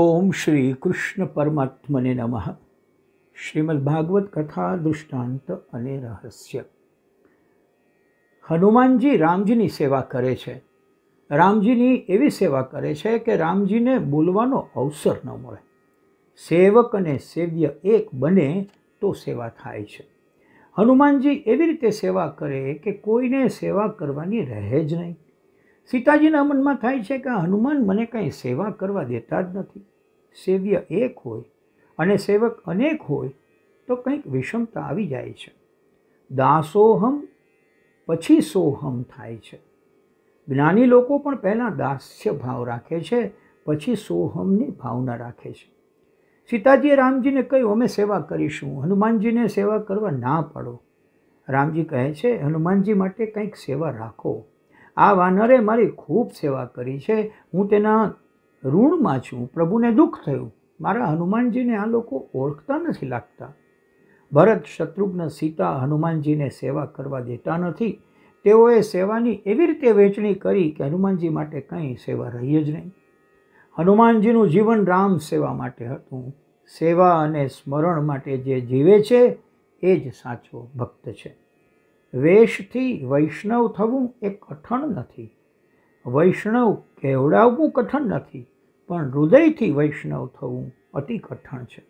ઓમ શ્રી કૃષ્ણ પરમાત્મને નમઃ શ્રીમદ ભાગવત કથા દૃષ્ટાંત અને રહસ્ય હનુમાનજી રામજીની સેવા કરે છે રામજીની એવી સેવા કરે છે કે રામજીને બોલવાનો અવસર ન મળે સેવક અને સેવ્ય એક બને તો સેવા થાય છે હનુમાનજી એવી રીતે સેવા કરે કે કોઈને સેવા કરવાની રહે જ નહીં સીતાજીના મનમાં થાય છે કે હનુમાન મને કંઈ સેવા કરવા દેતા જ નથી સેવ્ય એક હોય અને સેવક અનેક હોય તો કંઈક વિષમતા આવી જાય છે દાસોહમ પછી સોહમ થાય છે જ્ઞાની લોકો પણ પહેલાં દાસ્ય ભાવ રાખે છે પછી સોહમની ભાવના રાખે છે સીતાજીએ રામજીને કહ્યું અમે સેવા કરીશું હનુમાનજીને સેવા કરવા ના પાડો રામજી કહે છે હનુમાનજી માટે કંઈક સેવા રાખો આ વાનરે મારી ખૂબ સેવા કરી છે હું તેના ઋણમાં છું પ્રભુને દુઃખ થયું મારા હનુમાનજીને આ લોકો ઓળખતા નથી લાગતા ભરત શત્રુઘ્ન સીતા હનુમાનજીને સેવા કરવા દેતા નથી તેઓએ સેવાની એવી રીતે વહેંચણી કરી કે હનુમાનજી માટે કંઈ સેવા રહી જ નહીં હનુમાનજીનું જીવન રામ સેવા માટે હતું સેવા અને સ્મરણ માટે જે જીવે છે એ જ સાચો ભક્ત છે વેશથી વૈષ્ણવ થવું એ કઠણ નથી વૈષ્ણવ કેવડાવવું કઠણ નથી પણ હૃદયથી વૈષ્ણવ થવું અતિ કઠણ છે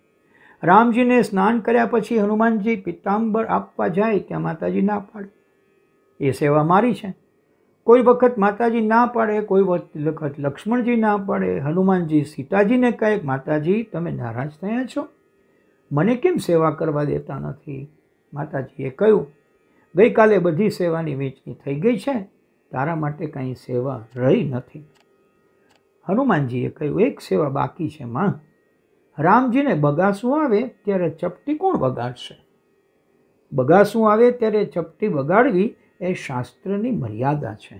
રામજીને સ્નાન કર્યા પછી હનુમાનજી પિત્તાંબર આપવા જાય ત્યાં માતાજી ના પાડે એ સેવા મારી છે કોઈ વખત માતાજી ના પાડે કોઈ વખત લક્ષ્મણજી ના પાડે હનુમાનજી સીતાજીને કહે માતાજી તમે નારાજ થયા છો મને કેમ સેવા કરવા દેતા નથી માતાજીએ કહ્યું ગઈકાલે બધી સેવાની વેચણી થઈ ગઈ છે તારા માટે કંઈ સેવા રહી નથી હનુમાનજીએ કહ્યું એક સેવા બાકી છે માં રામજીને બગાસું આવે ત્યારે ચપટી કોણ વગાડશે બગાસું આવે ત્યારે ચપટી વગાડવી એ શાસ્ત્રની મર્યાદા છે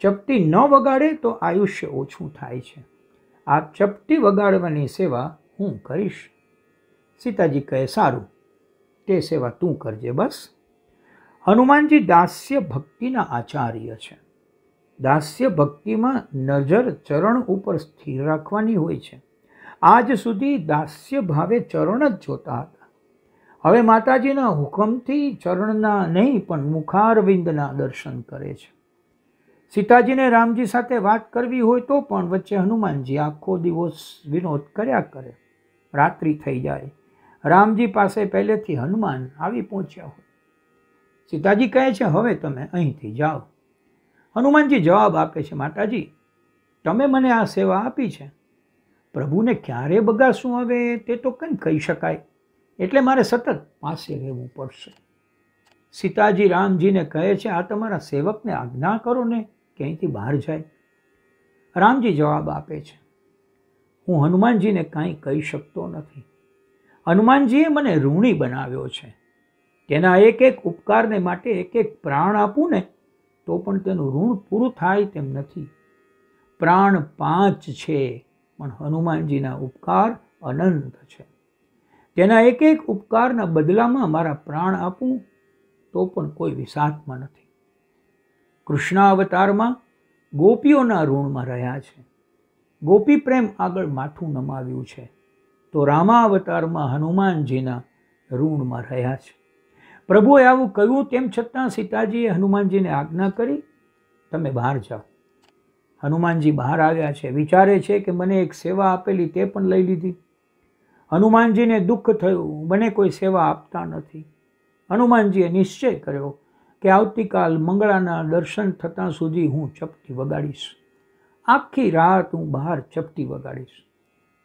ચપટી ન વગાડે તો આયુષ્ય ઓછું થાય છે આ ચપટી વગાડવાની સેવા હું કરીશ સીતાજી કહે સારું તે સેવા તું કરજે બસ હનુમાનજી દાસ્ય ભક્તિના આચાર્ય છે દાસ્ય ભક્તિમાં નજર ચરણ ઉપર સ્થિર રાખવાની હોય છે આજ સુધી દાસ્ય ભાવે ચરણ જ જોતા હતા હવે માતાજીના હુકમથી ચરણના નહીં પણ મુખારવિંદના દર્શન કરે છે સીતાજીને રામજી સાથે વાત કરવી હોય તો પણ વચ્ચે હનુમાનજી આખો દિવસ વિનોદ કર્યા કરે રાત્રિ થઈ જાય રામજી પાસે પહેલેથી હનુમાન આવી પહોંચ્યા હોય સીતાજી કહે છે હવે તમે અહીંથી જાઓ હનુમાનજી જવાબ આપે છે માતાજી તમે મને આ સેવા આપી છે પ્રભુને ક્યારે બગાડશું હવે તે તો કંઈ કહી શકાય એટલે મારે સતત પાસે રહેવું પડશે સીતાજી રામજીને કહે છે આ તમારા સેવકને આજ્ઞા કરો ને ક્યાંયથી બહાર જાય રામજી જવાબ આપે છે હું હનુમાનજીને કાંઈ કહી શકતો નથી હનુમાનજીએ મને ઋણી બનાવ્યો છે તેના એક એક ઉપકારને માટે એક એક પ્રાણ આપું ને તો પણ તેનું ઋણ પૂરું થાય તેમ નથી પ્રાણ પાંચ છે પણ હનુમાનજીના ઉપકાર અનંત છે તેના એક એક ઉપકારના બદલામાં મારા પ્રાણ આપું તો પણ કોઈ વિષાદમાં નથી કૃષ્ણાવતારમાં ગોપીઓના ઋણમાં રહ્યા છે ગોપી પ્રેમ આગળ માથું નમાવ્યું છે તો રામાવતારમાં હનુમાનજીના ઋણમાં રહ્યા છે પ્રભુએ આવું કહ્યું તેમ છતાં સીતાજીએ હનુમાનજીને આજ્ઞા કરી તમે બહાર જાઓ હનુમાનજી બહાર આવ્યા છે વિચારે છે કે મને એક સેવા આપેલી તે પણ લઈ લીધી હનુમાનજીને દુઃખ થયું મને કોઈ સેવા આપતા નથી હનુમાનજીએ નિશ્ચય કર્યો કે આવતીકાલ મંગળાના દર્શન થતાં સુધી હું ચપટી વગાડીશ આખી રાત હું બહાર ચપટી વગાડીશ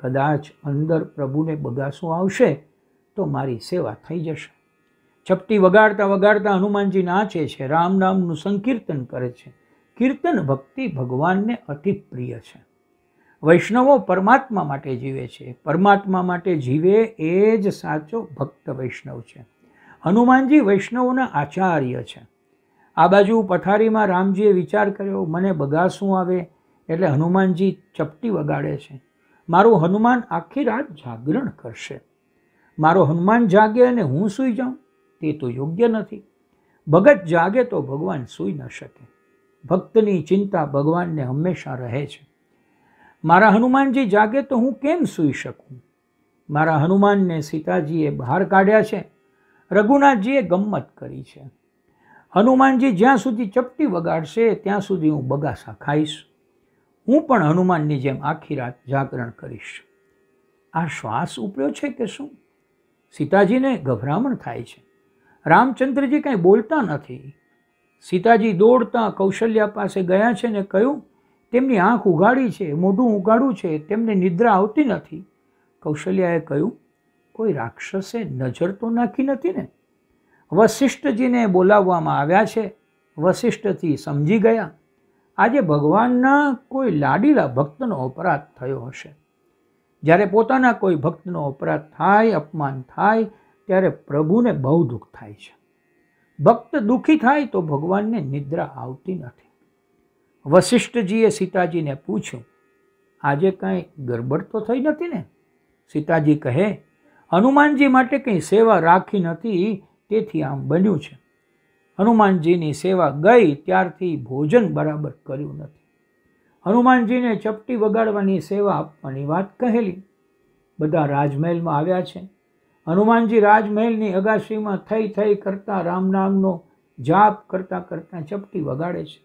કદાચ અંદર પ્રભુને બગાસું આવશે તો મારી સેવા થઈ જશે ચપટી વગાડતા વગાડતા હનુમાનજી નાચે છે રામ નામનું સંકીર્તન કરે છે કીર્તન ભક્તિ ભગવાનને અતિ પ્રિય છે વૈષ્ણવો પરમાત્મા માટે જીવે છે પરમાત્મા માટે જીવે એ જ સાચો ભક્ત વૈષ્ણવ છે હનુમાનજી વૈષ્ણવના આચાર્ય છે આ બાજુ પથારીમાં રામજીએ વિચાર કર્યો મને બગાસું આવે એટલે હનુમાનજી ચપટી વગાડે છે મારું હનુમાન આખી રાત જાગરણ કરશે મારો હનુમાન જાગે અને હું સૂઈ જાઉં તે તો યોગ્ય નથી ભગત જાગે તો ભગવાન સૂઈ ન શકે ભક્તની ચિંતા ભગવાનને હંમેશા રહે છે મારા હનુમાનજી જાગે તો હું કેમ સૂઈ શકું મારા હનુમાનને સીતાજીએ બહાર કાઢ્યા છે રઘુનાથજીએ ગમ્મત કરી છે હનુમાનજી જ્યાં સુધી ચપટી વગાડશે ત્યાં સુધી હું બગાસા ખાઈશ હું પણ હનુમાનની જેમ આખી રાત જાગરણ કરીશ આ શ્વાસ ઉપયો છે કે શું સીતાજીને ગભરામણ થાય છે રામચંદ્રજી કાંઈ બોલતા નથી સીતાજી દોડતા કૌશલ્યા પાસે ગયા છે ને કહ્યું તેમની આંખ ઉગાડી છે મોઢું ઉગાડું છે તેમને નિદ્રા આવતી નથી કૌશલ્યાએ કહ્યું કોઈ રાક્ષસે નજર તો નાખી નથી ને વશિષ્ઠજીને બોલાવવામાં આવ્યા છે વશિષ્ઠથી સમજી ગયા આજે ભગવાનના કોઈ લાડીલા ભક્તનો અપરાધ થયો હશે જ્યારે પોતાના કોઈ ભક્તનો અપરાધ થાય અપમાન થાય ત્યારે પ્રભુને બહુ દુઃખ થાય છે ભક્ત દુઃખી થાય તો ભગવાનને નિદ્રા આવતી નથી વશિષ્ઠજીએ સીતાજીને પૂછ્યું આજે કાંઈ ગરબડ તો થઈ નથી ને સીતાજી કહે હનુમાનજી માટે કંઈ સેવા રાખી નથી તેથી આમ બન્યું છે હનુમાનજીની સેવા ગઈ ત્યારથી ભોજન બરાબર કર્યું નથી હનુમાનજીને ચપટી વગાડવાની સેવા આપવાની વાત કહેલી બધા રાજમહેલમાં આવ્યા છે હનુમાનજી રાજમહેલની અગાશીમાં થઈ થઈ કરતા રામનામનો જાપ કરતાં કરતાં ચપટી વગાડે છે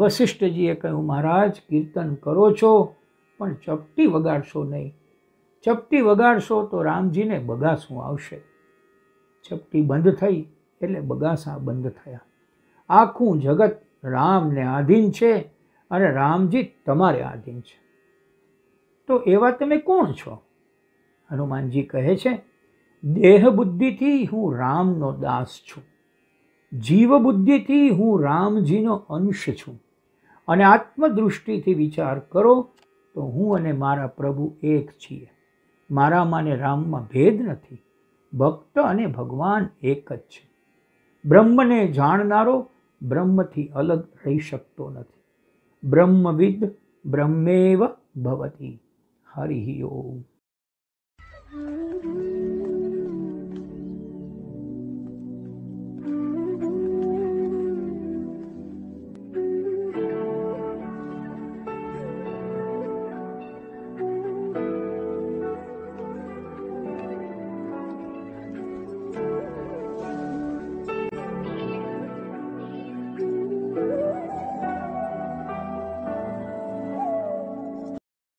વશિષ્ઠજીએ કહ્યું મહારાજ કીર્તન કરો છો પણ ચપટી વગાડશો નહીં ચપટી વગાડશો તો રામજીને બગાસું આવશે ચપટી બંધ થઈ એટલે બગાસા બંધ થયા આખું જગત રામને આધીન છે અને રામજી તમારે આધીન છે તો એવા તમે કોણ છો હનુમાનજી કહે છે દેહ બુદ્ધિથી હું રામનો દાસ છું જીવ બુદ્ધિથી હું રામજીનો અંશ છું અને આત્મદૃષ્ટિથી વિચાર કરો તો હું અને મારા પ્રભુ એક છીએ મારામાં ને રામમાં ભેદ નથી ભક્ત અને ભગવાન એક જ છે બ્રહ્મને જાણનારો બ્રહ્મથી અલગ રહી શકતો નથી બ્રહ્મવિદ બ્રહ્મેવ ભવતી હરિ ઓમ